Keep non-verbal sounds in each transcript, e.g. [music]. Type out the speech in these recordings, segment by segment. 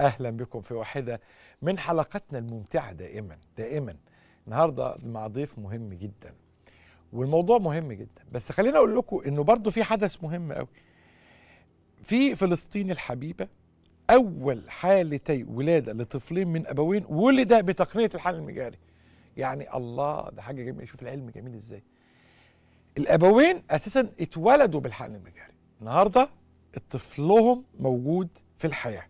اهلا بكم في واحده من حلقاتنا الممتعه دائما دائما النهارده مع ضيف مهم جدا والموضوع مهم جدا بس خليني اقول لكم انه برضو في حدث مهم قوي في فلسطين الحبيبه اول حالتي ولاده لطفلين من ابوين ولد بتقنيه الحمل المجاري يعني الله ده حاجه جميله شوف العلم جميل ازاي الابوين اساسا اتولدوا بالحقن المجاري النهارده طفلهم موجود في الحياه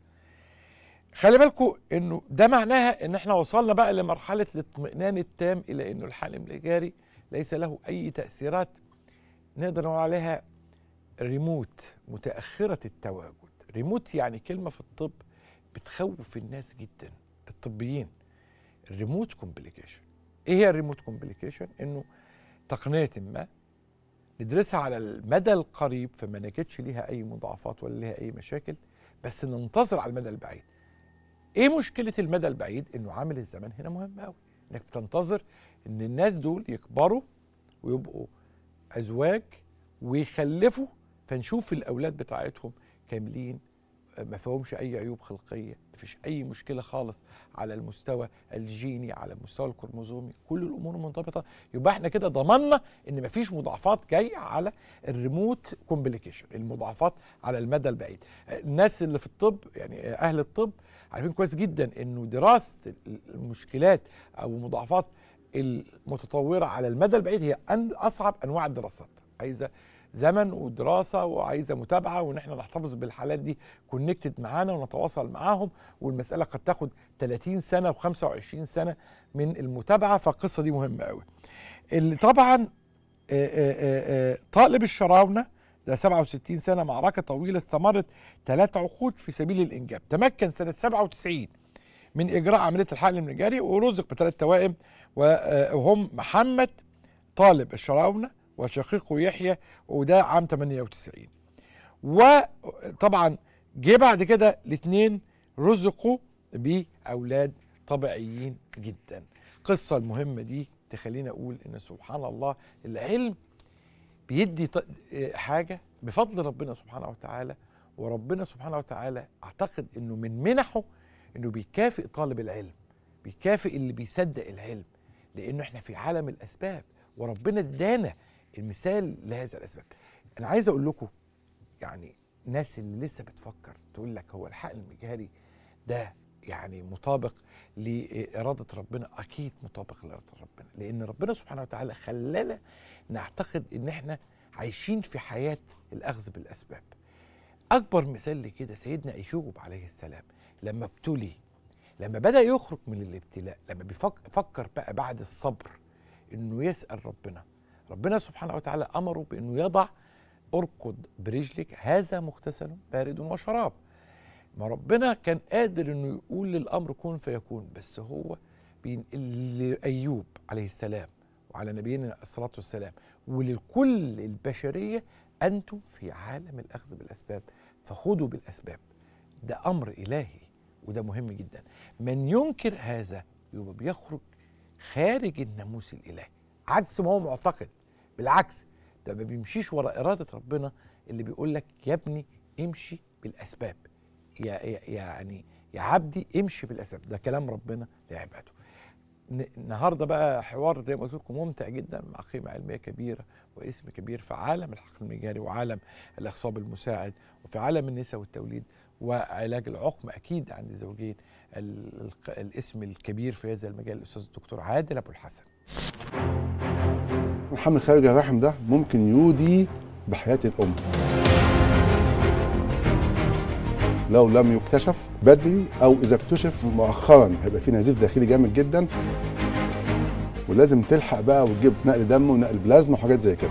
خلي بالكو انه ده معناها ان احنا وصلنا بقى لمرحله الاطمئنان التام الى انه الحالم الايجاري ليس له اي تاثيرات نقدر نقول عليها ريموت متاخره التواجد ريموت يعني كلمه في الطب بتخوف الناس جدا الطبيين الريموت كومبليكيشن ايه هي الريموت كومبليكيشن انه تقنيه ما ندرسها على المدى القريب فما نجدش ليها اي مضاعفات ولا ليها اي مشاكل بس ننتظر على المدى البعيد ايه مشكله المدى البعيد انه عامل الزمن هنا مهم قوي انك بتنتظر ان الناس دول يكبروا ويبقوا ازواج ويخلفوا فنشوف الاولاد بتاعتهم كاملين ما فيهمش اي عيوب خلقيه ما فيش اي مشكله خالص على المستوى الجيني على المستوى الكروموزومي كل الامور منضبطه يبقى احنا كده ضمننا ان ما فيش مضاعفات جايه على الريموت كومبليكيشن المضاعفات على المدى البعيد الناس اللي في الطب يعني اهل الطب عارفين كويس جدا انه دراسه المشكلات او مضاعفات المتطوره على المدى البعيد هي اصعب انواع الدراسات عايزه زمن ودراسه وعايزه متابعه وان احنا نحتفظ بالحالات دي كونكتد معانا ونتواصل معاهم والمساله قد تاخد 30 سنه و25 سنه من المتابعه فالقصه دي مهمه قوي. اللي طبعا طالب الشراونه ده 67 سنه معركه طويله استمرت ثلاث عقود في سبيل الانجاب، تمكن سنه 97 من اجراء عمليه الحقل من ورزق بثلاث توائم وهم محمد طالب الشراونه وشقيقه يحيى وده عام 98 وطبعا جه بعد كده الاثنين رزقوا بأولاد طبيعيين جدا القصة المهمة دي تخلينا أقول إن سبحان الله العلم بيدي حاجة بفضل ربنا سبحانه وتعالى وربنا سبحانه وتعالى أعتقد إنه من منحه إنه بيكافئ طالب العلم بيكافئ اللي بيصدق العلم لأنه إحنا في عالم الأسباب وربنا ادانا المثال لهذا الاسباب انا عايز اقول لكم يعني الناس اللي لسه بتفكر تقول لك هو الحقن المجهري ده يعني مطابق لإرادة ربنا أكيد مطابق لإرادة ربنا لأن ربنا سبحانه وتعالى خلانا نعتقد إن إحنا عايشين في حياة الأخذ بالأسباب أكبر مثال لكده سيدنا أيوب عليه السلام لما ابتلي لما بدأ يخرج من الابتلاء لما بيفكر بقى بعد الصبر إنه يسأل ربنا ربنا سبحانه وتعالى امره بانه يضع اركض برجلك هذا مغتسل بارد وشراب ما ربنا كان قادر انه يقول للامر كن فيكون بس هو بينقل لايوب عليه السلام وعلى نبينا الصلاه والسلام ولكل البشريه انتم في عالم الاخذ بالاسباب فخذوا بالاسباب ده امر الهي وده مهم جدا من ينكر هذا يبقى بيخرج خارج الناموس الالهي عكس ما هو معتقد بالعكس ده ما بيمشيش ورا اراده ربنا اللي بيقول لك يا ابني امشي بالاسباب يعني يا عبدي امشي بالاسباب ده كلام ربنا لعباده النهارده بقى حوار زي ما قلت لكم ممتع جدا مع قيمه علميه كبيره واسم كبير في عالم الحقن المجاري وعالم الاخصاب المساعد وفي عالم النساء والتوليد وعلاج العقم اكيد عند الزوجين الاسم الكبير في هذا المجال الاستاذ الدكتور عادل ابو الحسن. محمد خارج الرحم ده ممكن يودي بحياة الأم لو لم يكتشف بدري أو إذا اكتشف مؤخرا هيبقى في نزيف داخلي جامد جدا ولازم تلحق بقى وتجيب نقل دم ونقل بلازما وحاجات زي كده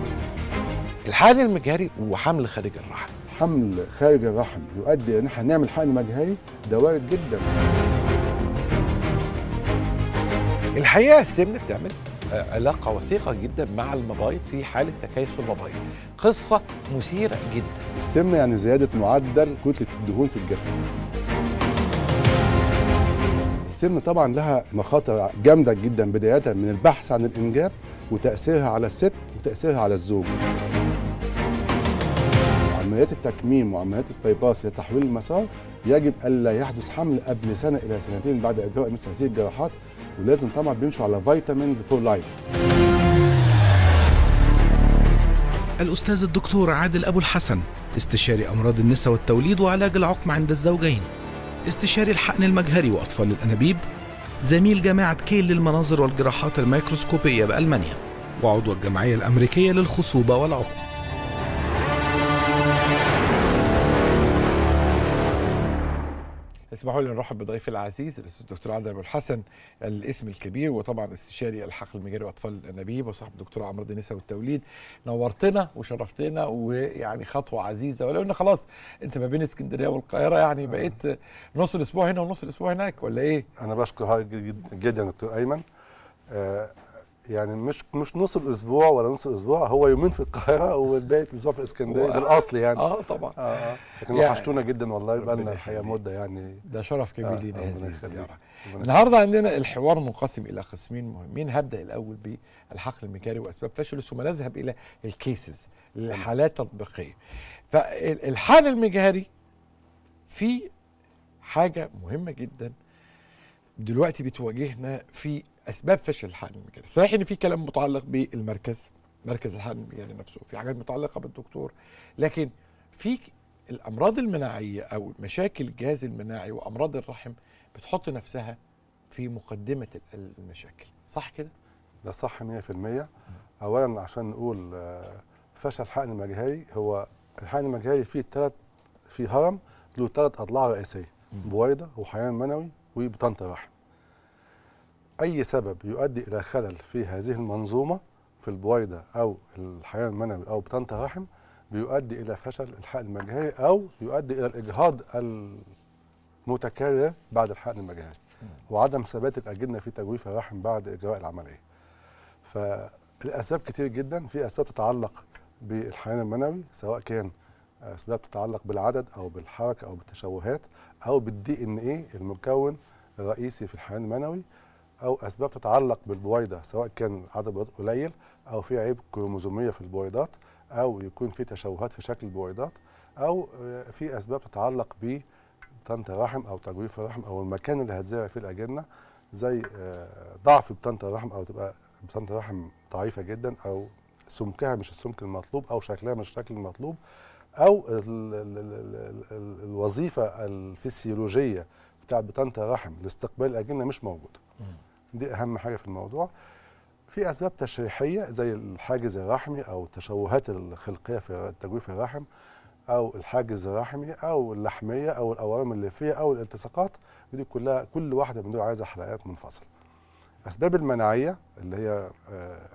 الحقن المجهري وحمل خارج الرحم حمل خارج الرحم يؤدي ان احنا نعمل حقن مجهري ده وارد جدا الحقيقه السمنه بتعمل علاقه وثيقه جدا مع المبايض في حاله تكيس المبايض قصه مثيره جدا السم يعني زياده معدل كتله الدهون في الجسم السم طبعا لها مخاطر جامده جدا بدايه من البحث عن الانجاب وتاثيرها على الست وتاثيرها على الزوج عمليات التكميم وعمليات البايباس لتحويل المسار يجب الا يحدث حمل قبل سنه الى سنتين بعد اجراء مثل هذه الجراحات ولازم طبعا بيمشوا على فيتامينز فور لايف الأستاذ الدكتور عادل أبو الحسن استشاري أمراض النساء والتوليد وعلاج العقم عند الزوجين استشاري الحقن المجهري وأطفال الأنابيب زميل جامعة كيل للمناظر والجراحات الميكروسكوبية بألمانيا وعضو الجمعية الأمريكية للخصوبة والعقم اسمحوا لي نرحب بضيفي العزيز الاستاذ الدكتور عادل ابو الحسن الاسم الكبير وطبعا استشاري الحقل المجاري واطفال الانابيب وصاحب دكتور امراض النساء والتوليد نورتنا وشرفتنا ويعني خطوه عزيزه ولو ان خلاص انت ما بين اسكندريه والقاهره يعني آه. بقيت نص الاسبوع هنا ونص الاسبوع هناك ولا ايه؟ انا بشكر جدا دكتور ايمن آه، يعني مش مش نص الاسبوع ولا نص الاسبوع هو يومين في القاهره [laughs] وباقي الاسبوع في اسكندريه الاصل يعني اه طبعا آه, آه. لكن يعني وحشتونا جدا والله بقى لنا الحقيقه مده يعني ده شرف كبير آه لينا هذه الزياره النهارده عندنا الحوار منقسم الى قسمين مهمين هبدا الاول بالحقل المكاري واسباب فشله ثم نذهب الى الكيسز الحالات التطبيقيه فالحقل المجهري في حاجه مهمه جدا دلوقتي بتواجهنا في اسباب فشل الحقن المجاري صحيح ان في كلام متعلق بالمركز مركز الحقن المجاري نفسه في حاجات متعلقه بالدكتور لكن في الامراض المناعيه او مشاكل الجهاز المناعي وامراض الرحم بتحط نفسها في مقدمه المشاكل صح كده ده صح 100% اولا عشان نقول آه، فشل حقن المجهري هو الحقن المجهري فيه ثلاث في هرم له ثلاث اضلاع رئيسيه بويضه وحيوان منوي وبطنط رحم أي سبب يؤدي إلى خلل في هذه المنظومة في البويضة أو الحيوان المنوي أو بطنطا الرحم بيؤدي إلى فشل الحقن المجهري أو يؤدي إلى الإجهاض المتكرر بعد الحقن المجهري وعدم ثبات الأجنة في تجويف الرحم بعد إجراء العملية فالأسباب كتير جدا في أسباب تتعلق بالحيوان المنوي سواء كان أسباب تتعلق بالعدد أو بالحركة أو بالتشوهات أو بالدي إن إيه المكون الرئيسي في الحيوان المنوي او اسباب تتعلق بالبويضه سواء كان عدد البويضات قليل او في عيب كروموزوميه في البويضات او يكون في تشوهات في شكل البويضات او آه، في اسباب تتعلق ب بطانه الرحم او تجويف الرحم او المكان اللي هتزرع فيه الاجنه زي آه، ضعف بطانه الرحم او تبقى بطانه الرحم ضعيفه جدا او سمكها مش السمك المطلوب او شكلها مش الشكل المطلوب او الوظيفه الفسيولوجيه بتاع بطانه الرحم لاستقبال الاجنه مش موجوده دي اهم حاجه في الموضوع في اسباب تشريحيه زي الحاجز الرحمي او التشوهات الخلقيه في التجويف الرحم او الحاجز الرحمي او اللحميه او الاورام الليفيه او الالتصاقات ودي كلها كل واحده من دول عايزه حلقات منفصله اسباب المناعيه اللي هي آه،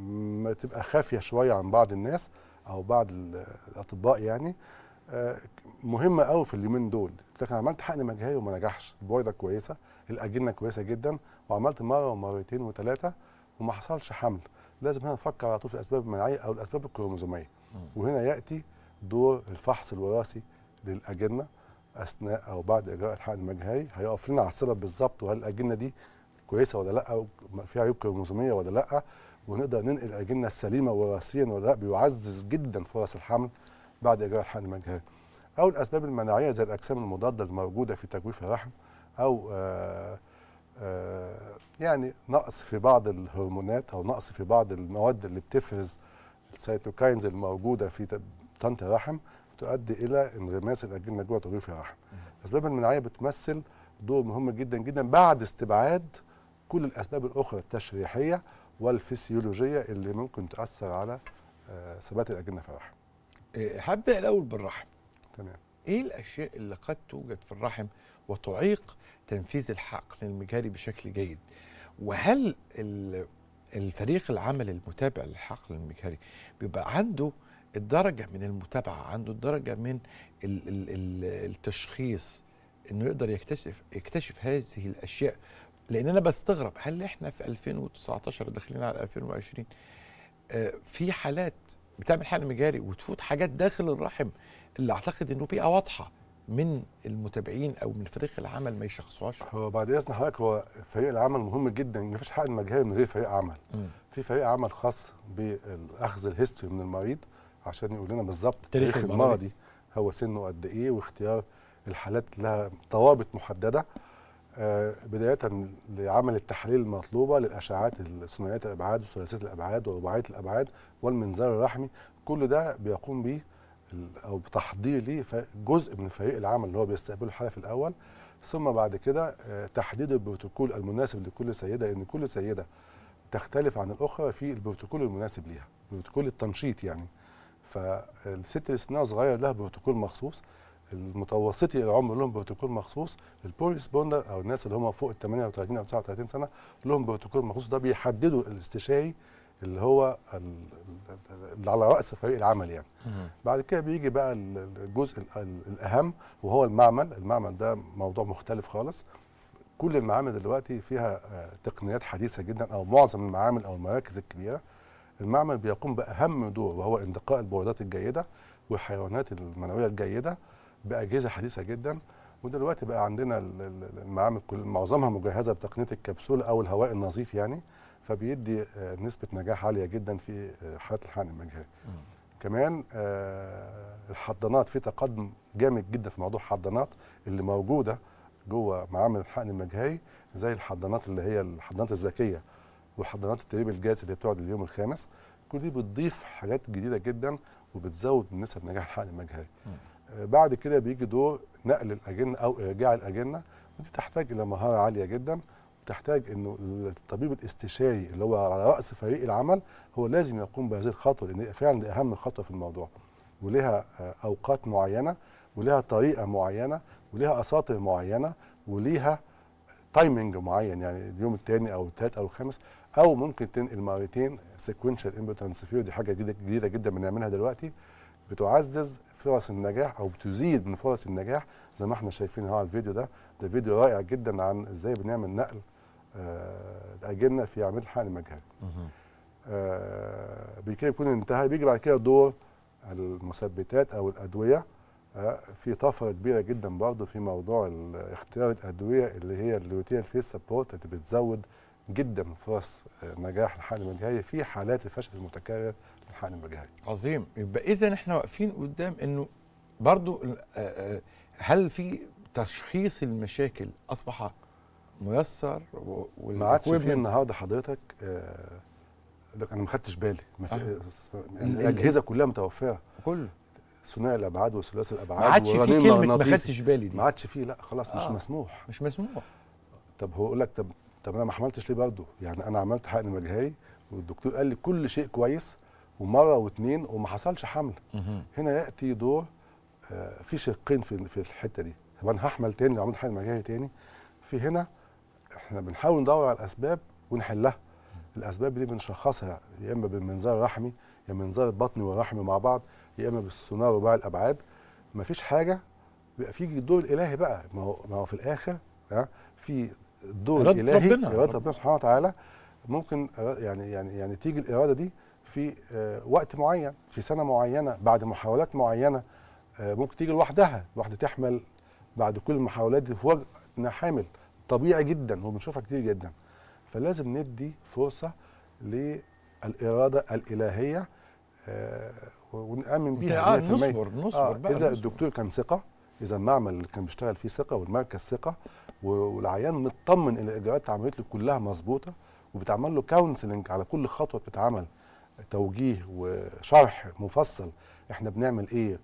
ما تبقى خافيه شويه عن بعض الناس او بعض الاطباء يعني آه، مهمه قوي في اليومين دول لكن عملت حقن مجهري وما نجحش البويضه كويسه الاجنه كويسه جدا وعملت مره ومرتين وثلاثه وما حصلش حمل لازم هنا نفكر على طول في الاسباب المناعيه او الاسباب الكروموزوميه وهنا ياتي دور الفحص الوراثي للاجنه اثناء او بعد اجراء الحقن المجهري هيقف لنا على السبب بالظبط وهل الاجنه دي كويسه ولا لا او فيها عيوب كروموزوميه ولا لا ونقدر ننقل الاجنه السليمه وراثيا ولا لا بيعزز جدا فرص الحمل بعد اجراء الحقن المجهري أو الأسباب المناعية زي الأجسام المضادة الموجودة في تجويف الرحم أو آه، آه، يعني نقص في بعض الهرمونات أو نقص في بعض المواد اللي بتفرز السيتوكاينز الموجودة في طنط الرحم تؤدي إلى انغماس الأجنة جوه تجويف الرحم. الأسباب المناعية بتمثل دور مهم جدا جدا بعد استبعاد كل الأسباب الأخرى التشريحية والفسيولوجية اللي ممكن تأثر على آه، ثبات الأجنة في الرحم. إيه، حابب الأول بالرحم. تمام ايه الاشياء اللي قد توجد في الرحم وتعيق تنفيذ الحقن المجهري بشكل جيد وهل الفريق العمل المتابع للحقن المجهري بيبقى عنده الدرجة من المتابعة عنده الدرجة من التشخيص انه يقدر يكتشف يكتشف هذه الاشياء لان انا بستغرب هل احنا في 2019 داخلين على 2020 آه، في حالات بتعمل حقن مجاري وتفوت حاجات داخل الرحم اللي اعتقد انه بيئه واضحه من المتابعين او من فريق العمل ما يشخصوهاش هو بعد اذن حضرتك هو فريق العمل مهم جدا ما فيش حق مجهري من غير فريق عمل م. في فريق عمل خاص باخذ الهيستوري من المريض عشان يقول لنا بالظبط تاريخ المرضي هو سنه قد ايه واختيار الحالات لها طوابط محدده آه بدايه لعمل التحاليل المطلوبه للاشعاعات الثنائيه الابعاد وثلاثيه الابعاد ورباعيه الابعاد والمنظار الرحمي كل ده بيقوم به او بتحضيره جزء من فريق العمل اللي هو بيستقبله في الاول ثم بعد كده آه، تحديد البروتوكول المناسب لكل سيده لان كل سيده تختلف عن الاخرى في البروتوكول المناسب ليها بروتوكول التنشيط يعني فالست اللي سنها صغير لها بروتوكول مخصوص المتوسطي العمر لهم بروتوكول مخصوص البول ريسبوندر او الناس اللي هم فوق ال 38 او 39 سنه لهم بروتوكول مخصوص ده بيحددوا الاستشاري اللي هو اللي على راس فريق العمل يعني بعد كده بيجي بقى الجزء الاهم وهو المعمل المعمل ده موضوع مختلف خالص كل المعامل دلوقتي فيها آه، تقنيات حديثه جدا او معظم المعامل او المراكز الكبيره المعمل بيقوم باهم دور وهو اندقاء البويضات الجيده والحيوانات المنويه الجيده باجهزه حديثه جدا ودلوقتي بقى عندنا المعامل معظمها مجهزه بتقنيه الكبسوله او الهواء النظيف يعني فبيدي آه، نسبه نجاح عاليه جدا في آه، حالات الحقن المجهري كمان آه، الحضانات في تقدم جامد جدا في موضوع الحضانات اللي موجوده جوه معامل الحقن المجهري زي الحضانات اللي هي الحضانات الذكيه وحضانات التدريب الجاهز اللي بتقعد اليوم الخامس كل دي بتضيف حاجات جديده جدا وبتزود نسب نجاح الحقن المجهري بعد كده بيجي دور نقل الاجنه او ارجاع الاجنه ودي تحتاج الى مهاره عاليه جدا تحتاج انه الطبيب الاستشاري اللي هو على راس فريق العمل هو لازم يقوم بهذه الخطوه لان فعلا دي اهم خطوه في الموضوع ولها اوقات معينه ولها طريقه معينه ولها اساطير معينه وليها تايمنج معين يعني اليوم الثاني او الثالث او الخامس او ممكن تنقل مرتين سيكونشال امبوتنسفير دي حاجه جديده جديده جدا بنعملها دلوقتي بتعزز فرص النجاح او بتزيد من فرص النجاح زي ما احنا شايفين اهو على الفيديو ده ده فيديو رائع جدا عن ازاي بنعمل نقل آه، اجلنا في عمليه حقن المجهري آه، بكده يكون انتهى بيجي بعد كده دور المثبتات او الادويه آه، في طفره كبيره جدا برضه في موضوع اختيار الادويه اللي هي اللوتيال فيس سبورت اللي بتزود جدا فرص نجاح الحقن المجهري في حالات الفشل المتكرر للحقن المجهري. عظيم يبقى اذا احنا واقفين قدام انه برضه هل في تشخيص المشاكل اصبح ميسر و... ما عادش في النهارده حضرتك آه، لك انا ما خدتش بالي ما في آه. آه، الاجهزه كلها متوفره كله ثنائي الابعاد وثلاثي الابعاد ما عادش في كلمه ما خدتش بالي دي ما عادش في لا خلاص آه. مش مسموح مش مسموح طب هو يقول لك طب طب انا ما عملتش ليه برضه يعني انا عملت حقن مجهري والدكتور قال لي كل شيء كويس ومره واثنين وما حصلش حمل هنا ياتي دور آه، في شقين في في الحته دي طب انا هحمل تاني لو عملت حقن مجهري تاني في هنا احنا بنحاول ندور على الاسباب ونحلها الاسباب دي بنشخصها يا اما بالمنظار الرحمي يا منظار البطني والرحم مع بعض يا اما بالسونار وباع الابعاد مفيش حاجه بيبقى في الدور الالهي بقى ما هو ما هو في الاخر في الدور الالهي اراده ربنا سبحانه وتعالى ممكن يعني يعني يعني تيجي الاراده دي في آه، وقت معين في سنه معينه بعد محاولات معينه آه، ممكن تيجي لوحدها الواحده تحمل بعد كل المحاولات دي وجه انها حامل طبيعي جدا وبنشوفها كتير جدا فلازم ندي فرصه للاراده الالهيه آه، ونامن بيها آه نصبر نصبر آه بقى اذا نصبر. الدكتور كان ثقه اذا المعمل اللي كان بيشتغل فيه ثقه والمركز ثقه والعيان مطمن ان الاجراءات اللي له كلها مظبوطه وبتعمل له كونسلنج على كل خطوه بتتعمل توجيه وشرح مفصل احنا بنعمل ايه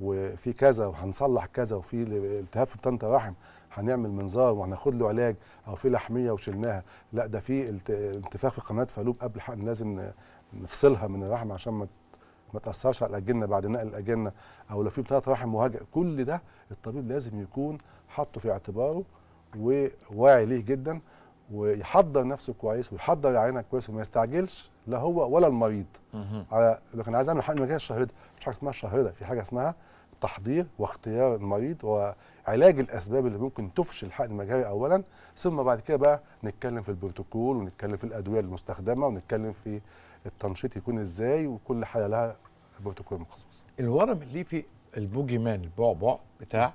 وفي كذا وهنصلح كذا وفي التهاب في بطانه الرحم هنعمل منظار وهناخد له علاج او في لحميه وشلناها لا ده في انتفاخ في قناه فالوب قبل حقن لازم نفصلها من الرحم عشان ما ما تاثرش على الاجنه بعد نقل الاجنه او لو في بطانه رحم مهاجئ كل ده الطبيب لازم يكون حاطه في اعتباره وواعي ليه جدا ويحضر نفسه كويس ويحضر عينك كويس وما يستعجلش لا هو ولا المريض على لو كان عايز اعمل حقن مكان الشهرده مش حاجه اسمها شهرده في حاجه اسمها تحضير واختيار المريض وعلاج الاسباب اللي ممكن تفشل الحقن المجهري اولا ثم بعد كده بقى نتكلم في البروتوكول ونتكلم في الادويه المستخدمه ونتكلم في التنشيط يكون ازاي وكل حاله لها بروتوكول مخصوص الورم اللي في البوجي مان البعبع بتاع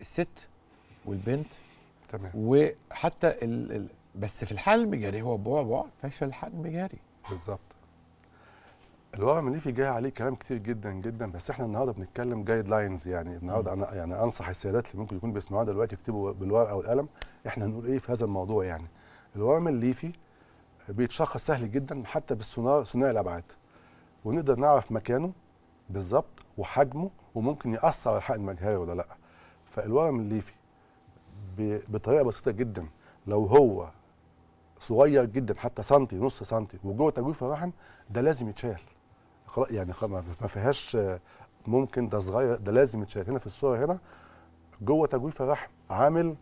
الست والبنت تمام وحتى ال... ال... بس في الحال المجاري هو بعبع فشل الحال المجاري بالظبط الوضع الليفي جاي عليه كلام كتير جدا جدا بس احنا النهارده بنتكلم جايد لاينز يعني النهارده انا يعني انصح السيدات اللي ممكن يكونوا بيسمعوها دلوقتي يكتبوا بالورقه والقلم احنا هنقول ايه في هذا الموضوع يعني الورم الليفي بيتشخص سهل جدا حتى بالسونار ثنائي الابعاد ونقدر نعرف مكانه بالظبط وحجمه وممكن ياثر على الحقن المجهري ولا لا فالورم الليفي بطريقه بسيطه جدا لو هو صغير جدا حتى سنتي نص سنتي وجوه تجويف الرحم ده لازم يتشال يعني ما فيهاش ممكن ده صغير ده لازم يتشال هنا في الصوره هنا جوه تجويف الرحم عامل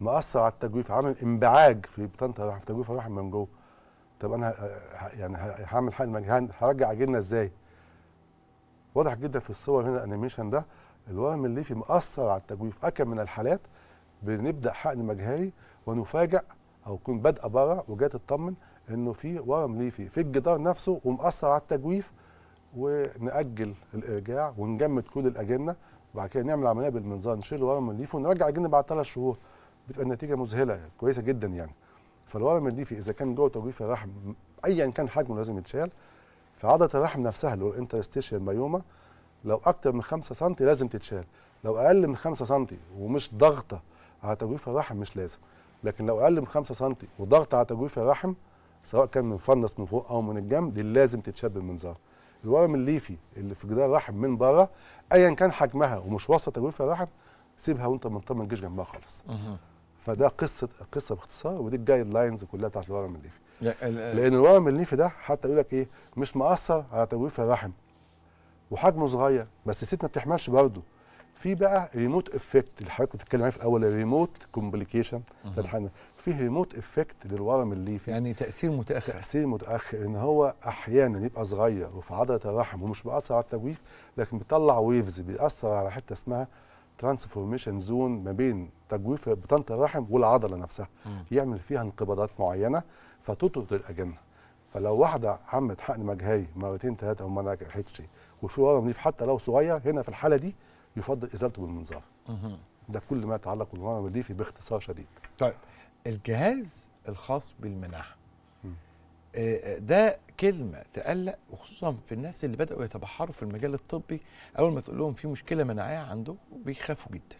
مأثر على التجويف عامل انبعاج في بطانه الرحم في تجويف الرحم من جوه طب انا يعني هعمل حاجه هرجع جيلنا ازاي؟ واضح جدا في الصور هنا الانيميشن ده الورم الليفي مأثر على التجويف اكم من الحالات بنبدا حقن مجهري ونفاجئ او يكون بادئه بره وجاي تطمن انه في ورم ليفي في الجدار نفسه ومأثر على التجويف ونأجل الارجاع ونجمد كل الاجنه وبعد كده نعمل عمليه بالمنظار نشيل الورم الليفي ونرجع الجن بعد ثلاث شهور بتبقى النتيجه مذهله يعني، كويسه جدا يعني فالورم الليفي اذا كان جوه تجويف الرحم ايا كان حجمه لازم يتشال في عضله الرحم نفسها اللي هو الانترستيشيال مايوما لو اكتر من 5 سم لازم تتشال لو اقل من 5 سم ومش ضغطه على تجويف الرحم مش لازم لكن لو اقل من 5 سم وضغط على تجويف الرحم سواء كان من فنس من فوق او من الجنب دي لازم تتشد المنظار الورم الليفي اللي في جدار الرحم من بره ايا كان حجمها ومش واصله تجويف الرحم سيبها وانت مطمن ما تجيش جنبها خالص فده قصه قصه باختصار ودي الجايد لاينز كلها بتاعت الورم الليفي لان الورم الليفي ده حتى يقول لك ايه مش مأثر على تجويف الرحم وحجمه صغير بس الست ما بتحملش برضه في بقى ريموت افكت اللي حضرتك كنت بتتكلم عليه في الاول الريموت كومبليكيشن في ريموت افكت للورم الليفي يعني تاثير متاخر تاثير متاخر ان هو احيانا يبقى صغير وفي عضله الرحم ومش بيأثر على التجويف لكن بيطلع ويفز بيأثر على حته اسمها ترانسفورميشن زون ما بين تجويف بطنه الرحم والعضله نفسها مم. يعمل فيها انقباضات معينه فتطرد الاجنه فلو واحده عملت حقن مجهري مرتين ثلاثه وما نجحتش وفي ورم ليف حتى لو صغير هنا في الحاله دي يفضل ازالته بالمنظار ده كل ما يتعلق بالمنظار الوظيفي باختصار شديد طيب الجهاز الخاص بالمناعه آه، آه، ده كلمه تقلق وخصوصا في الناس اللي بداوا يتبحروا في المجال الطبي اول ما تقول لهم في مشكله مناعيه عندهم بيخافوا جدا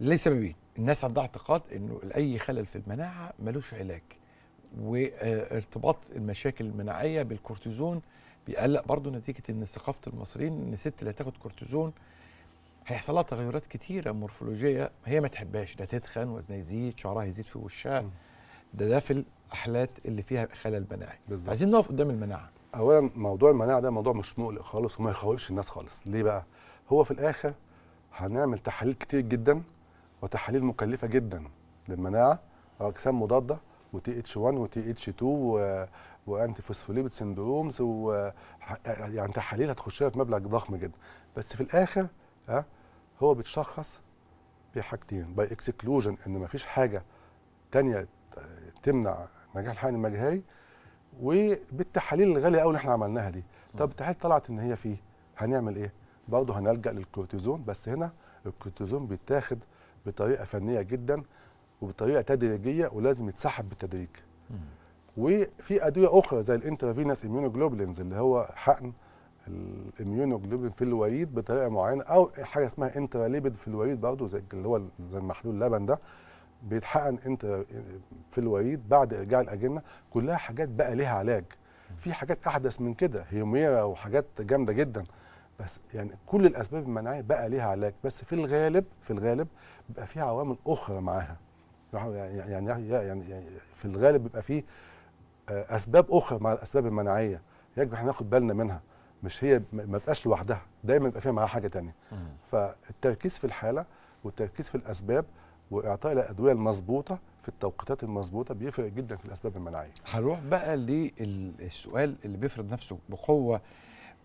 لسببين الناس عندها اعتقاد انه اي خلل في المناعه ملوش علاج وارتباط المشاكل المناعيه بالكورتيزون بيقلق برضه نتيجه ان ثقافه المصريين ان الست اللي هتاخد كورتيزون هيحصل لها تغيرات كتيره مورفولوجيه هي ما تحبهاش ده تتخن وزنها يزيد شعرها يزيد في وشها ده ده في الاحلات اللي فيها خلل مناعي بالظبط عايزين نقف قدام المناعه اولا موضوع المناعه ده موضوع مش مقلق خالص وما يخوفش الناس خالص ليه بقى هو في الاخر هنعمل تحاليل كتير جدا وتحاليل مكلفه جدا للمناعه واجسام مضاده وتي اتش 1 وتي اتش 2 وانتي فوسفوليبيد سندرومز و يعني تحاليل هتخش لها في مبلغ ضخم جدا بس في الاخر ها هو بيتشخص بحاجتين باي اكسكلوجن ان ما فيش حاجه تانية تمنع نجاح الحقن المجهري وبالتحاليل الغاليه قوي اللي احنا عملناها دي طب التحاليل طلعت ان هي فيه هنعمل ايه برضه هنلجا للكورتيزون بس هنا الكورتيزون بيتاخد بطريقه فنيه جدا وبطريقه تدريجيه ولازم يتسحب بالتدريج وفي ادويه اخرى زي الانترافينس اميونوجلوبولينز اللي هو حقن الاميونوجلوبين في الوريد بطريقه معينه او حاجه اسمها انتراليبيد في الوريد برضه زي اللي هو زي المحلول اللبن ده بيتحقن انت في الوريد بعد ارجاع الاجنه كلها حاجات بقى ليها علاج في حاجات احدث من كده هيوميرا وحاجات جامده جدا بس يعني كل الاسباب المناعيه بقى ليها علاج بس في الغالب في الغالب بيبقى في عوامل اخرى معاها يعني يعني يعني, يعني في الغالب بيبقى في آه، اسباب اخرى مع الاسباب المناعيه يجب احنا ناخد بالنا منها مش هي ما تبقاش لوحدها دايما بيبقى فيها معاها حاجه مم. فالتركيز في الحاله والتركيز في الاسباب واعطاء الادويه المظبوطه في التوقيتات المظبوطه بيفرق جدا في الاسباب المناعيه هروح بقى للسؤال اللي بيفرض نفسه بقوه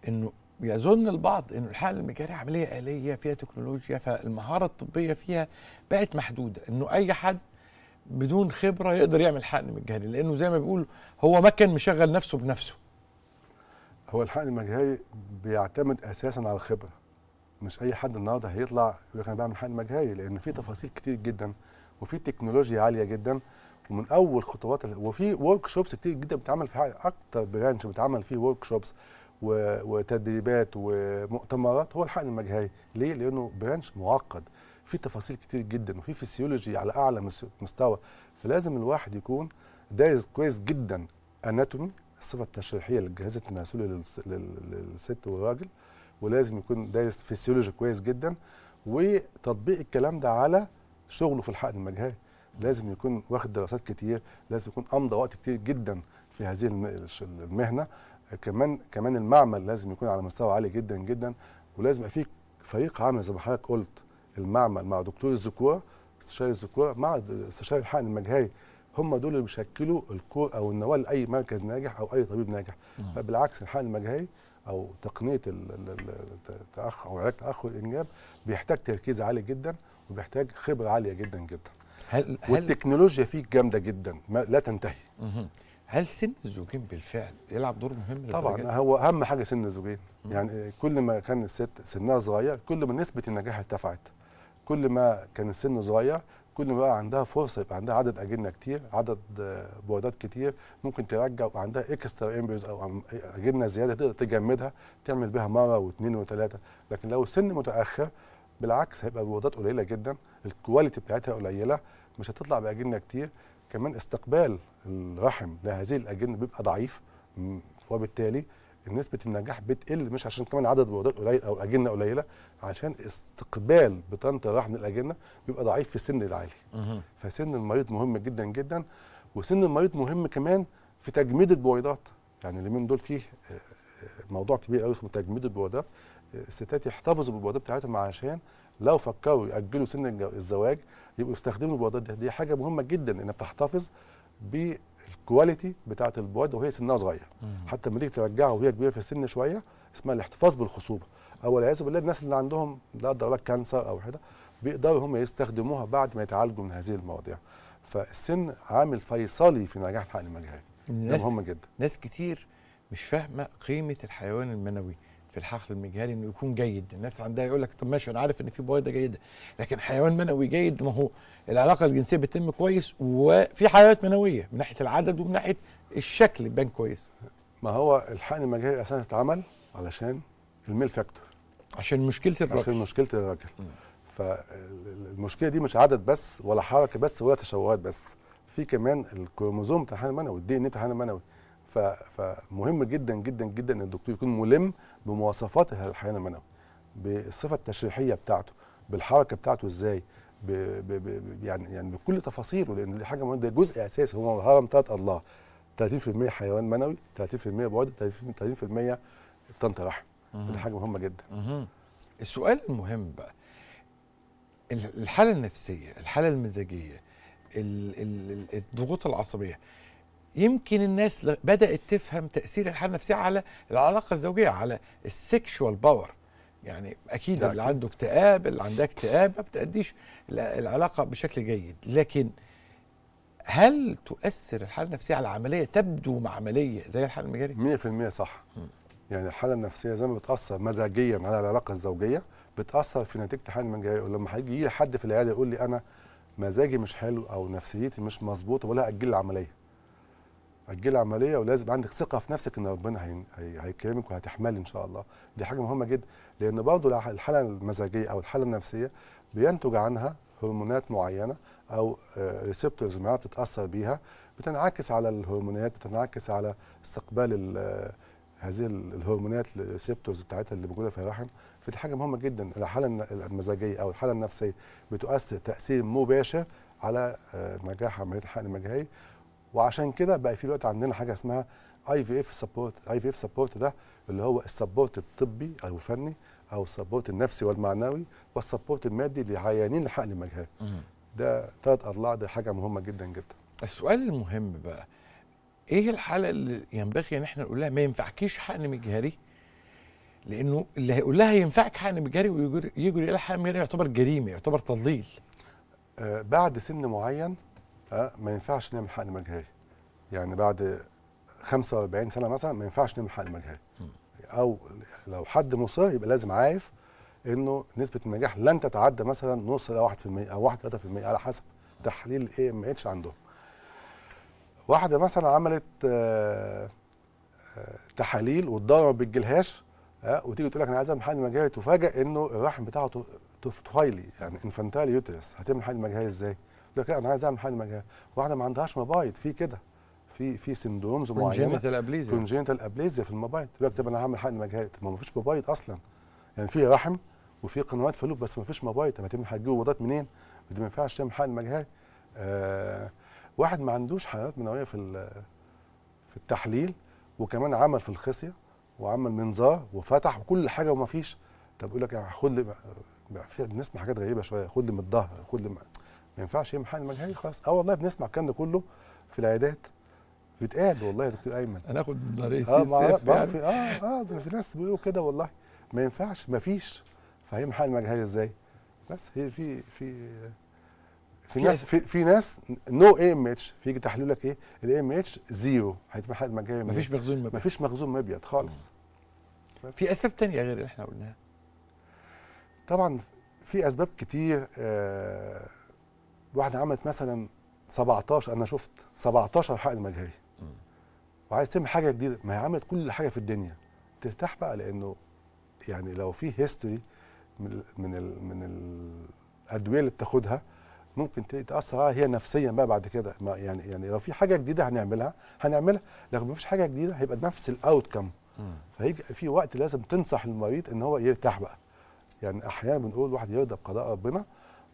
انه يظن البعض انه الحقن المجاري عمليه اليه فيها تكنولوجيا فالمهاره الطبيه فيها بقت محدوده انه اي حد بدون خبره يقدر يعمل حقن مجهري لانه زي ما بيقول هو مكن مشغل نفسه بنفسه هو الحقن المجهري بيعتمد اساسا على الخبره مش اي حد النهارده هيطلع يقول لك انا بعمل حقن مجهري لان في تفاصيل كتير جدا وفي تكنولوجيا عاليه جدا ومن اول خطوات وفي ورك شوبس كتير جدا بتتعمل في حق اكتر برانش بتعمل فيه ورك شوبس وتدريبات ومؤتمرات هو الحقن المجهري ليه لانه برانش معقد في تفاصيل كتير جدا وفي فسيولوجي على اعلى مستوى فلازم الواحد يكون دارس كويس جدا اناتومي الصفه التشريحيه للجهاز التناسلي للست والراجل ولازم يكون دارس فيسيولوجي كويس جدا وتطبيق الكلام ده على شغله في الحقن المجهري لازم يكون واخد دراسات كتير لازم يكون امضى وقت كتير جدا في هذه المهنه كمان كمان المعمل لازم يكون على مستوى عالي جدا جدا ولازم يبقى في فريق عمل زي ما حضرتك قلت المعمل مع دكتور الذكوره استشاري الذكوره مع استشاري الحقن المجهري هم دول اللي بيشكلوا الكور او النواه لاي مركز ناجح او اي طبيب ناجح فبالعكس الحقن المجهري او تقنيه التاخر او علاج تاخر الانجاب بيحتاج تركيز عالي جدا وبيحتاج خبره عاليه جدا جدا هل والتكنولوجيا فيه جامده جدا ما لا تنتهي هل سن الزوجين بالفعل يلعب دور مهم طبعا هو اهم حاجه سن الزوجين يعني كل ما كان الست سنها صغير كل ما نسبه النجاح ارتفعت كل ما كان السن صغير كون بقى عندها فرصه يبقى عندها عدد اجنه كتير عدد آه، بوردات كتير ممكن ترجع وعندها اكسترا امبيوز او اجنه زياده تقدر تجمدها تعمل بها مره واثنين وثلاثه لكن لو سن متاخر بالعكس هيبقى بوردات قليله جدا الكواليتي بتاعتها قليله مش هتطلع باجنه كتير كمان استقبال الرحم لهذه الاجنه بيبقى ضعيف وبالتالي نسبه النجاح بتقل مش عشان كمان عدد بوادات قليل او اجنه قليله عشان استقبال بطانه الرحم للاجنه بيبقى ضعيف في السن العالي فسن المريض مهم جدا جدا وسن المريض مهم كمان في تجميد البويضات يعني اللي من دول فيه آه، آه، موضوع كبير قوي اسمه تجميد البويضات آه، الستات يحتفظوا بالبويضات بتاعتهم عشان لو فكروا ياجلوا سن الزواج يبقوا يستخدموا البويضات دي دي حاجه مهمه جدا انها بتحتفظ ب الكواليتي بتاعت البواد وهي سنها صغير حتى لما تيجي ترجعها وهي كبيره في السن شويه اسمها الاحتفاظ بالخصوبه او العياذ بالله الناس اللي عندهم لا قدر الله كانسر او كده بيقدروا هم يستخدموها بعد ما يتعالجوا من هذه المواضيع فالسن عامل فيصلي في نجاح الحقن المجهري مهم جدا ناس كتير مش فاهمه قيمه الحيوان المنوي في الحقل المجهري انه يكون جيد الناس عندها يقول لك طب ماشي انا عارف ان في بويضه جيده لكن حيوان منوي جيد ما هو العلاقه الجنسيه بتتم كويس وفي حيوانات منويه من ناحيه العدد ومن ناحيه الشكل بان كويس ما هو الحقن المجهري اساسا اتعمل علشان الميل فاكتور عشان مشكله الراجل عشان مشكله الراجل فالمشكله دي مش عدد بس ولا حركه بس ولا تشوهات بس في كمان الكروموزوم بتاع الحيوان المنوي الدي ان بتاع إيه الحيوان المنوي فمهم جدا جدا جدا ان الدكتور يكون ملم بمواصفات الحيوان المنوي بالصفه التشريحيه بتاعته بالحركه بتاعته ازاي بـ بـ بـ يعني يعني بكل تفاصيله لان دي حاجه مهمه ده جزء اساسي هو هرم ثلاث الله 30% حيوان منوي 30% بعد 30% طنط رحم دي حاجه مهمه جدا السؤال المهم بقى الحاله النفسيه الحاله المزاجيه الضغوط العصبيه يمكن الناس بدات تفهم تاثير الحاله النفسيه على العلاقه الزوجيه على السكشوال باور يعني اكيد اللي عنده اكتئاب اللي عندها اكتئاب ما بتاديش العلاقه بشكل جيد لكن هل تؤثر الحاله النفسيه على العمليه تبدو معمليه زي الحاله المجاريه 100% صح يعني الحاله النفسيه زي ما بتاثر مزاجيا على العلاقه الزوجيه بتاثر في نتيجه الحاله المجاريه ولما هيجي حد في العياده يقول لي انا مزاجي مش حلو او نفسيتي مش مظبوطه ولا اجل العمليه اجل عمليه ولازم عندك ثقه في نفسك ان ربنا هيكرمك وهتحمل ان شاء الله دي حاجه مهمه جدا لان برضه الحاله المزاجيه او الحاله النفسيه بينتج عنها هرمونات معينه او ريسبتورز آه، معينه بتتاثر بيها بتنعكس على الهرمونات بتنعكس على استقبال آه، هذه الهرمونات الريسبتورز بتاعتها اللي موجوده في الرحم فدي حاجه مهمه جدا الحاله المزاجيه او الحاله النفسيه بتؤثر تاثير مباشر على آه، نجاح عمليه الحقن المجهري وعشان كده بقى في دلوقتي عندنا حاجه اسمها اي في اف سبورت اي في اف سبورت ده اللي هو السبورت الطبي او الفني او السبورت النفسي والمعنوي والسبورت المادي لعيانين الحقن المجهري ده ثلاث اضلاع ده حاجه مهمه جدا جدا السؤال المهم بقى ايه الحاله اللي ينبغي ان احنا نقول لها ما ينفعكيش حقن مجهري لانه اللي هيقول لها ينفعك حقن مجهري ويجري الى حقن مجهري يعتبر جريمه يعتبر تضليل آه بعد سن معين آه، ما ينفعش نعمل حقن مجهري يعني بعد 45 سنه مثلا ما ينفعش نعمل حقن مجهري او لو حد مصر يبقى لازم عارف انه نسبه النجاح لن تتعدى مثلا نص الى 1% او 1 3% على حسب تحليل الاي ام اتش عندهم واحده مثلا عملت آه، آه، تحاليل والدوره ما بتجيلهاش وتيجي تقول لك انا عايز اعمل حقن مجهري تفاجئ انه الرحم بتاعه طفيلي يعني انفانتالي يوترس هتعمل حقن مجهري ازاي؟ لك انا عايز اعمل حاجه مجال واحده ما عندهاش مبايض في كده في في سندرومز معينه كونجينيتال ابليزيا كونجينيتال ابليزيا في المبايض يقول لك طب انا هعمل حقن طب ما فيش مبايض اصلا يعني في رحم وفي قنوات فلوب بس ما فيش مبايض طب هتعمل هتجيب بيضات منين؟ ما ينفعش تعمل حقن مجهول آه واحد ما عندوش حيوانات منويه في في التحليل وكمان عمل في الخصيه وعمل منظار وفتح وكل حاجه وما فيش طب يقول لك يعني خد لي بنسمع حاجات غريبه شويه خد لي من الظهر خد لي ما ينفعش يمحى المجهري خلاص اه والله بنسمع الكلام ده كله في العيادات بيتقال والله يا دكتور ايمن هناخد رئيس اه, اه، يعني. في اه اه في ناس بيقولوا كده والله ما ينفعش ما فيش فهيمحى المجهري ازاي بس هي في في في ناس إيه؟ في, في ناس نو اي ام اتش فيجي تحليلك ايه الاي ام اتش زيرو هيتمحى المجهري ما مفيش مخزون مبيض مفيش مخزون مبيض خالص في اسباب تانية غير اللي احنا قلناها طبعا في اسباب كتير آه واحده عملت مثلا 17 انا شفت 17 حقن مجهري وعايز تعمل حاجه جديده ما هي عملت كل حاجه في الدنيا ترتاح بقى لانه يعني لو في هيستوري من الـ من الادويه اللي بتاخدها ممكن تاثر عليها هي نفسيا بقى بعد كده يعني يعني لو في حاجه جديده هنعملها هنعملها لكن ما فيش حاجه جديده هيبقى نفس كام فهيجي في وقت لازم تنصح المريض ان هو يرتاح بقى يعني احيانا بنقول واحد يرضى بقضاء ربنا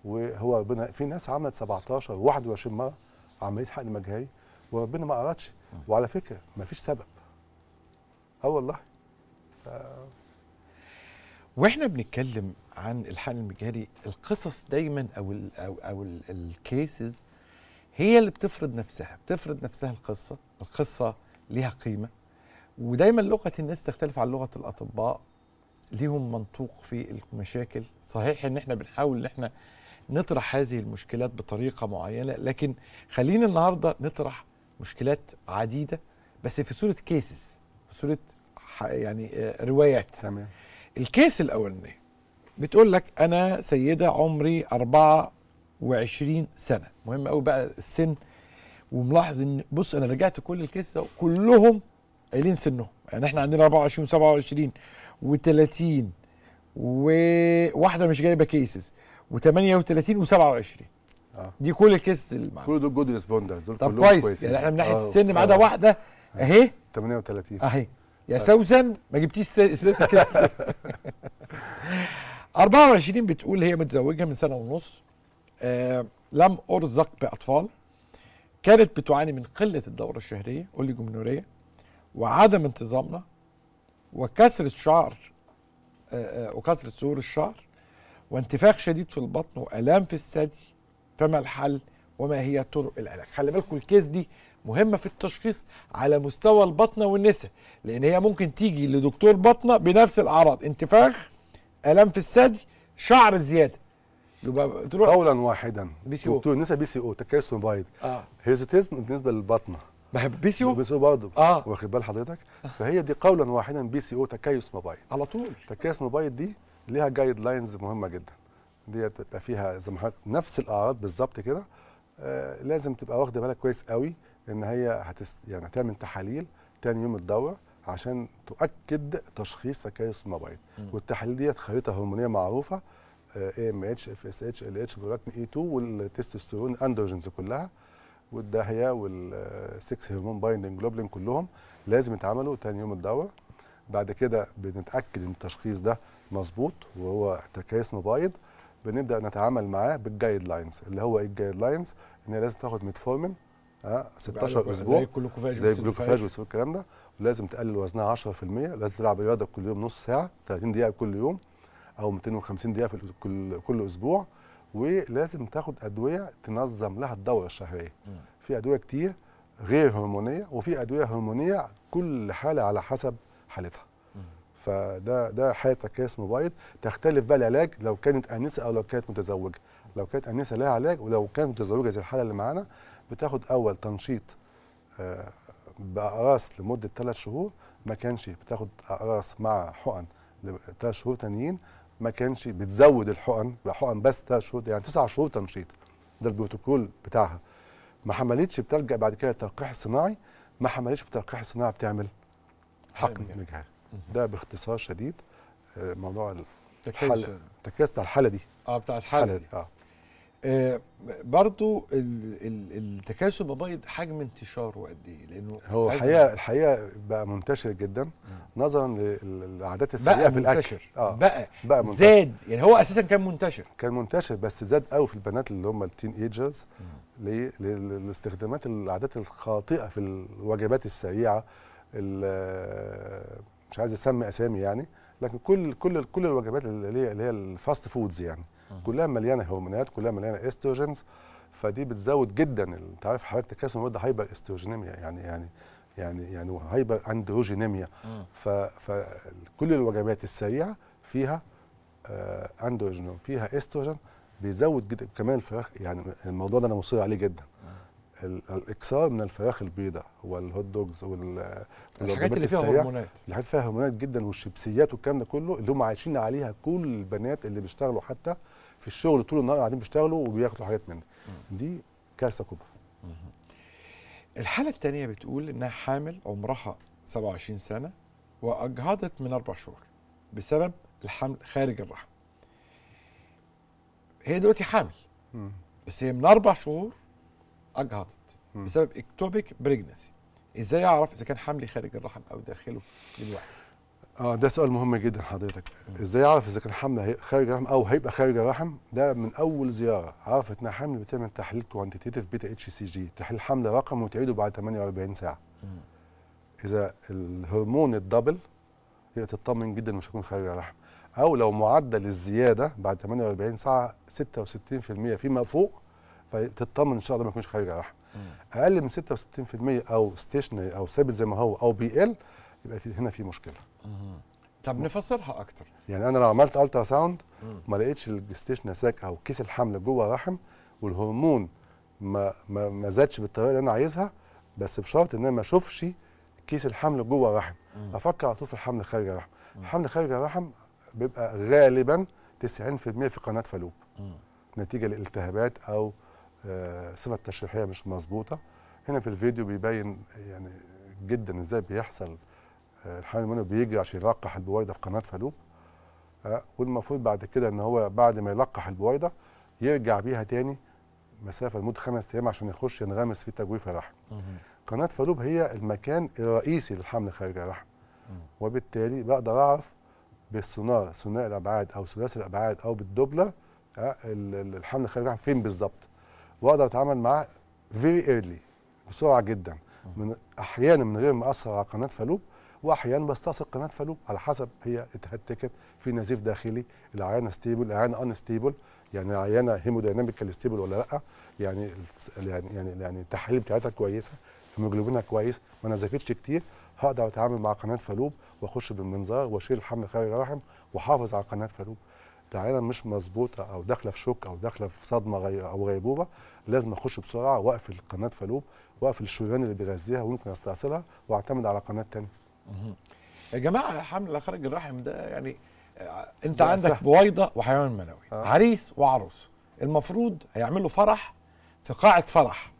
وهو ربنا في ناس عملت 17 و21 مره عمليه حقن مجهري وربنا ما قرتش وعلى فكره ما فيش سبب اه والله ف... واحنا بنتكلم عن الحقن المجهري القصص دايما او الـ او, أو الكيسز هي اللي بتفرض نفسها بتفرض نفسها القصه القصه ليها قيمه ودايما لغه الناس تختلف عن لغه الاطباء ليهم منطوق في المشاكل صحيح ان احنا بنحاول ان احنا نطرح هذه المشكلات بطريقه معينه لكن خلينا النهارده نطرح مشكلات عديده بس في صوره كيسز في صوره يعني آه، روايات تمام الكيس الاولاني بتقول لك انا سيده عمري 24 سنه مهم قوي بقى السن وملاحظ ان بص انا رجعت كل الكيس كلهم قايلين سنهم يعني احنا عندنا 24 و27 و30 وواحده مش جايبه كيسز و38 و27 آه. دي كل اللي كل دول جود ريسبوندرز دول طب كويس كويسين. يعني احنا من ناحيه آه. السن ما عدا آه. واحده اهي 38 اهي يا آه. سوسن ما جبتيش ست كده 24 بتقول هي متزوجه من سنه ونص آه لم ارزق باطفال كانت بتعاني من قله الدوره الشهريه اوليجومنوريه وعدم انتظامنا وكسره شعر آه آه وكسره صور الشعر وانتفاخ شديد في البطن والام في الثدي فما الحل وما هي طرق العلاج خلي بالكم الكيس دي مهمة في التشخيص على مستوى البطنة والنساء لأن هي ممكن تيجي لدكتور بطنة بنفس الأعراض انتفاخ آلام في الثدي شعر زيادة يبقى تروح قولا واحدا بي سي او دكتور النساء بي سي او تكيس مبايض اه هيزوتيزم بالنسبة للبطنة ما هي بي سي او بي سي او برضه اه واخد بال حضرتك فهي دي قولا واحدا بي سي او تكيس مبايض على طول تكيس مبايض دي ليها جايد لاينز مهمه جدا ديت تبقى فيها زي ما حضرتك نفس الاعراض بالظبط كده آه لازم تبقى واخده بالك كويس قوي ان هي هتست يعني هتعمل تحاليل تاني يوم الدوره عشان تؤكد تشخيص سكايس المبيض والتحاليل ديت خريطه هرمونيه معروفه اي ام اتش اف اس اتش ال اتش برولاكتين اي 2 والتستوستيرون اندروجينز كلها والداهيه والسكس هرمون بايندنج جلوبلين كلهم لازم يتعملوا تاني يوم الدوره بعد كده بنتاكد ان التشخيص ده مظبوط وهو كاسم مبايض بنبدا نتعامل معاه بالجايد لاينز اللي هو ايه الجايد لاينز ان هي لازم تاخد ميتفورمين اه 16 يعني اسبوع زي الجلوكوفاج زي الجلوكوفاج والكلام ده ولازم تقلل وزنها 10% لازم تلعب رياضه كل يوم نص ساعه 30 دقيقه كل يوم او 250 دقيقه في كل كل اسبوع ولازم تاخد ادويه تنظم لها الدوره الشهريه في ادويه كتير غير هرمونيه وفي ادويه هرمونيه كل حاله على حسب حالتها فده ده حاله ركاز مبيض تختلف بقى العلاج لو كانت انسه او لو كانت متزوجه لو كانت انسه لها علاج ولو كانت متزوجه زي الحاله اللي معانا بتاخد اول تنشيط آه، باقراص لمده ثلاث شهور ما كانش بتاخد اقراص مع حقن ثلاث شهور تانيين ما كانش بتزود الحقن بحقن بس ثلاث شهور يعني تسع شهور تنشيط ده البروتوكول بتاعها ما حملتش بتلجا بعد كده للتلقيح الصناعي ما حملتش بالتلقيح الصناعي بتعمل حقن نجاح ده باختصار شديد آه، موضوع الحل تركيزنا الحاله دي اه بتاع الحاله دي اه, آه برضو التكاسل ببيض حجم انتشاره قد ايه لانه هو الحقيقه الحقيقه بقى منتشر جدا نظرا للعادات السيئه في الاكل اه بقى بقى منتشر زاد يعني هو اساسا كان منتشر كان منتشر بس زاد قوي في البنات اللي هم التين ايجرز لاستخدامات العادات الخاطئه في الوجبات السريعه مش عايز اسمي اسامي يعني لكن كل كل كل الوجبات اللي هي اللي هي الفاست فودز يعني كلها مليانه هرمونات كلها مليانه استروجينز فدي بتزود جدا انت عارف حضرتك تكاسل المواد هايبر استروجينيميا يعني يعني يعني يعني هايبر اندروجينيميا فكل الوجبات السريعه فيها آه اندروجين فيها استروجين بيزود جدا كمان الفراخ يعني الموضوع ده انا مصر عليه جدا الاكثار من الفراخ البيضاء هو الهوت دوجز والحاجات اللي فيها هرمونات الحاجات فيها هرمونات جدا والشيبسيات والكلام ده كله اللي هم عايشين عليها كل البنات اللي بيشتغلوا حتى في الشغل طول النهار قاعدين بيشتغلوا وبياخدوا حاجات من دي, كارثه كبرى الحاله الثانيه بتقول انها حامل عمرها 27 سنه واجهضت من اربع شهور بسبب الحمل خارج الرحم هي دلوقتي حامل بس هي من اربع شهور اجهضت بسبب اكتوبيك بريجنسي ازاي اعرف اذا كان حملي خارج الرحم او داخله دلوقتي اه ده سؤال مهم جدا حضرتك ازاي اعرف اذا كان حمل خارج الرحم او هيبقى خارج الرحم ده من اول زياره عرفت انها حمل بتعمل تحليل كوانتيتيف بيتا اتش سي جي تحليل حمل رقم وتعيده بعد 48 ساعه م. اذا الهرمون الدبل هي تطمن جدا مش هيكون خارج الرحم او لو معدل الزياده بعد 48 ساعه 66% فيما فوق فتطمن ان شاء الله ما يكونش خارج على الرحم اقل من 66% او ستيشنري او ثابت زي ما هو او بي ال يبقى في هنا في مشكله مم. طب نفسرها اكتر يعني انا لو عملت الترا ساوند ما لقيتش الستيشن ساك او كيس الحمل جوه الرحم والهرمون ما ما, ما زادش بالطريقه اللي انا عايزها بس بشرط ان انا ما اشوفش كيس الحمل جوه الرحم افكر على طول في الحمل خارج الرحم الحمل خارج الرحم بيبقى غالبا 90% في قناه فالوب مم. نتيجه لالتهابات او الصفه آه، التشريحيه مش مظبوطه هنا في الفيديو بيبين يعني جدا ازاي بيحصل آه، الحيوان المنوي بيجي عشان يلقح البويضه في قناه فالوب آه، والمفروض بعد كده ان هو بعد ما يلقح البويضه يرجع بيها تاني مسافه لمده خمس ايام عشان يخش ينغمس في تجويف الرحم. قناه فالوب هي المكان الرئيسي للحمل خارج الرحم. وبالتالي بقدر اعرف بالسونار ثنائي الابعاد او ثلاثي الابعاد او بالدوبلر الحمل خارج الرحم فين بالظبط. واقدر اتعامل معاه فيري ايرلي بسرعه جدا من احيانا من غير ما اثر على قناه فالوب واحيانا بستثق قناه فالوب على حسب هي اتهتكت في نزيف داخلي العيانه ستيبل العيانه ان ستيبل يعني العيانه هيمودايناميكال ستيبل ولا لا يعني يعني يعني يعني التحاليل بتاعتها كويسه هيموجلوبينها كويس ما نزفتش كتير هقدر اتعامل مع قناه فالوب واخش بالمنظار واشيل الحمل خارج الرحم واحافظ على قناه فالوب العينه مش مظبوطه او داخله في شوك او داخله في صدمه غي او غيبوبه لازم اخش بسرعه واقفل قناه فالوب واقفل الشريان اللي بيغذيها ويمكن استأصلها واعتمد على قناه ثانيه. يا جماعه حمل خارج الرحم ده يعني آه، انت ده عندك بويضه وحيوان منوي آه. عريس وعروس المفروض هيعملوا فرح في قاعه فرح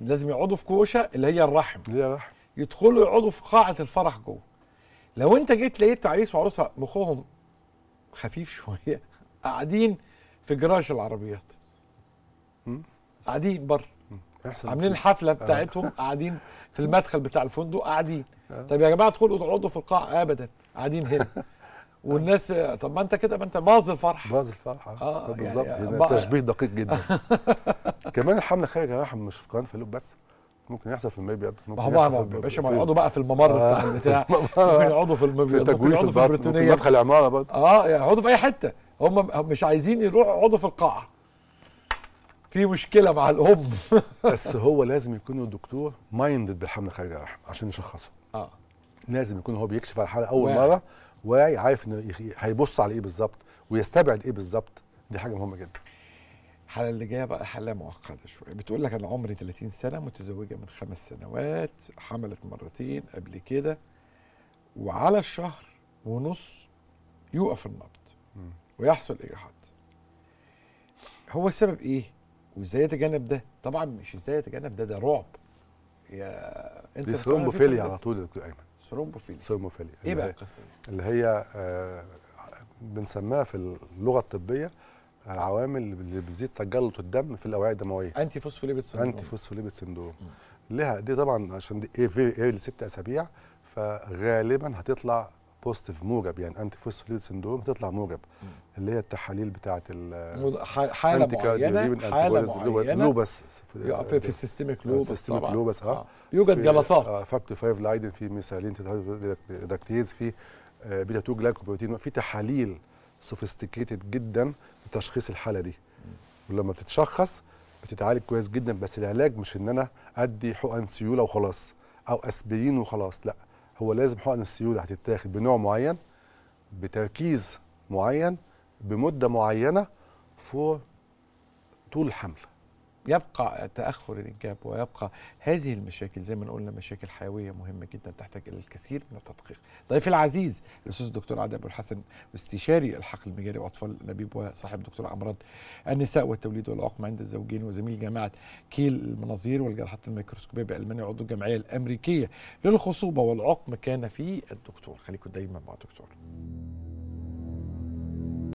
لازم يقعدوا في كوشه اللي هي الرحم اللي هي الرحم يدخلوا يقعدوا في قاعه الفرح جوه لو انت جيت لقيت عريس وعروسه مخهم خفيف [laughs] شويه قاعدين في جراج العربيات قاعدين بره عاملين الحفله آه. بتاعتهم قاعدين في المدخل بتاع الفندق قاعدين آه. طب يا جماعه ادخلوا اقعدوا في القاعه ابدا قاعدين هنا [laughs] والناس طب ما انت كده ما انت باظ الفرح باظ الفرح اه بالظبط آه، يعني تشبيه دقيق جدا [laughs] كمان الحمله خير يا جماعه مش في قناه فلوب بس ممكن يحصل في المبيض ممكن ما هو باشا ما يقعدوا بقى في الممر آه بتاع البتاع [laughs] ممكن يقعدوا في المبيض ممكن يقعدوا في البريطانيه مدخل العماره برضه اه يعني يقعدوا في اي حته هم مش عايزين يروحوا يقعدوا في القاعه في مشكله مع الام [laughs] بس هو لازم يكون الدكتور مايندد بالحمل خارج الرحم عشان يشخصها اه لازم يكون هو بيكشف على الحاله اول واعي. مره واعي عارف ان هيبص على ايه بالظبط ويستبعد ايه بالظبط دي حاجه مهمه جدا الحاله اللي جايه بقى حاله معقده شويه بتقول لك انا عمري 30 سنه متزوجه من خمس سنوات حملت مرتين قبل كده وعلى الشهر ونص يوقف النبض ويحصل اجهاض هو السبب ايه وازاي اتجنب ده طبعا مش ازاي اتجنب ده ده رعب يا انت دي ثرومبوفيليا على طول يا دكتور ايمن ثرومبوفيليا ثرومبوفيليا ايه بقى القصه دي اللي هي آه بنسميها في اللغه الطبيه آه، عوامل اللي بتزيد تجلط الدم في الاوعيه الدمويه انتي فوسفوليبيد سندروم انتي فوسفوليبيد سندروم لها دي طبعا عشان دي ايه في ايه ست اسابيع فغالبا هتطلع بوزيتيف موجب يعني انتي فوسفوليت سندروم تطلع موجب اللي هي التحاليل بتاعه حاله معينه حاله معينه لوبس في, في, في السيستميك لوبس سيستميك لوبس اه يوجد جلطات آه فاكتور 5 لايدن في ميثايلين دكتيز في بيتا 2 جلايكوبروتين في تحاليل سوفيستيكيتد جدا لتشخيص الحاله دي ولما بتتشخص بتتعالج كويس جدا بس العلاج مش ان انا ادي حقن سيوله وخلاص او اسبرين وخلاص لا هو لازم حقن السيوله هتتاخد بنوع معين بتركيز معين بمده معينه فوق طول الحمل يبقى تاخر الانجاب ويبقى هذه المشاكل زي ما قلنا مشاكل حيويه مهمه جدا تحتاج الى الكثير من التدقيق. ضيفي العزيز الاستاذ الدكتور عادل ابو الحسن استشاري الحقل المجاري واطفال النبيب وصاحب دكتور امراض النساء والتوليد والعقم عند الزوجين وزميل جامعه كيل المناظير والجراحات الميكروسكوبيه بالمانيا وعضو الجمعيه الامريكيه للخصوبه والعقم كان في الدكتور خليكم دايما مع الدكتور.